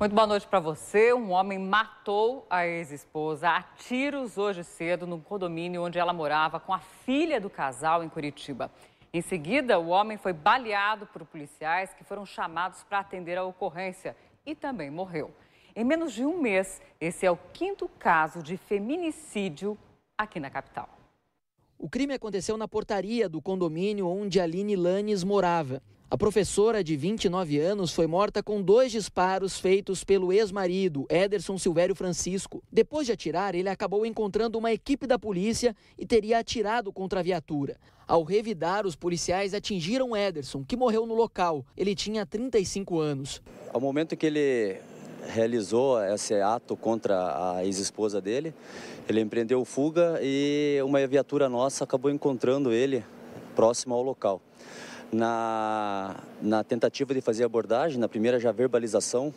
Muito boa noite para você. Um homem matou a ex-esposa a tiros hoje cedo no condomínio onde ela morava com a filha do casal em Curitiba. Em seguida, o homem foi baleado por policiais que foram chamados para atender a ocorrência e também morreu. Em menos de um mês, esse é o quinto caso de feminicídio aqui na capital. O crime aconteceu na portaria do condomínio onde Aline Lanes morava. A professora de 29 anos foi morta com dois disparos feitos pelo ex-marido, Ederson Silvério Francisco. Depois de atirar, ele acabou encontrando uma equipe da polícia e teria atirado contra a viatura. Ao revidar, os policiais atingiram Ederson, que morreu no local. Ele tinha 35 anos. Ao momento que ele realizou esse ato contra a ex-esposa dele, ele empreendeu fuga e uma viatura nossa acabou encontrando ele próximo ao local na, na tentativa de fazer abordagem, na primeira já verbalização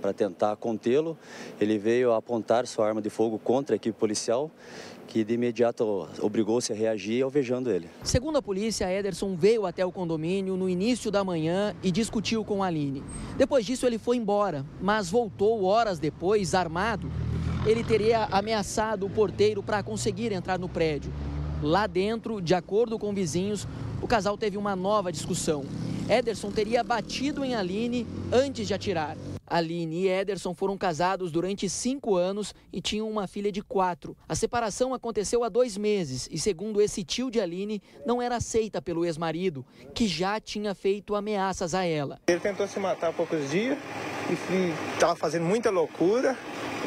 para tentar contê-lo, ele veio apontar sua arma de fogo contra a equipe policial, que de imediato obrigou-se a reagir alvejando ele. Segundo a polícia, Ederson veio até o condomínio no início da manhã e discutiu com Aline. Depois disso, ele foi embora, mas voltou horas depois, armado. Ele teria ameaçado o porteiro para conseguir entrar no prédio. Lá dentro, de acordo com vizinhos, o casal teve uma nova discussão. Ederson teria batido em Aline antes de atirar. Aline e Ederson foram casados durante cinco anos e tinham uma filha de quatro. A separação aconteceu há dois meses e, segundo esse tio de Aline, não era aceita pelo ex-marido, que já tinha feito ameaças a ela. Ele tentou se matar há poucos dias e estava fazendo muita loucura.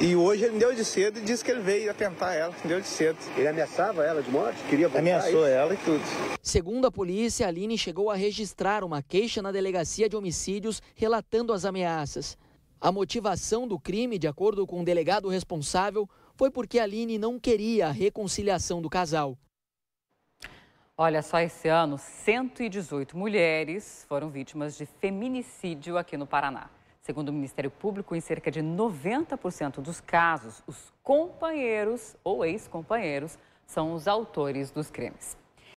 E hoje ele me deu de cedo e disse que ele veio atentar ela, me deu de cedo. Ele ameaçava ela de morte? Queria voltar? Ameaçou isso. ela e tudo. Segundo a polícia, a Aline chegou a registrar uma queixa na delegacia de homicídios relatando as ameaças. A motivação do crime, de acordo com o delegado responsável, foi porque a Aline não queria a reconciliação do casal. Olha, só esse ano, 118 mulheres foram vítimas de feminicídio aqui no Paraná. Segundo o Ministério Público, em cerca de 90% dos casos, os companheiros ou ex-companheiros são os autores dos crimes.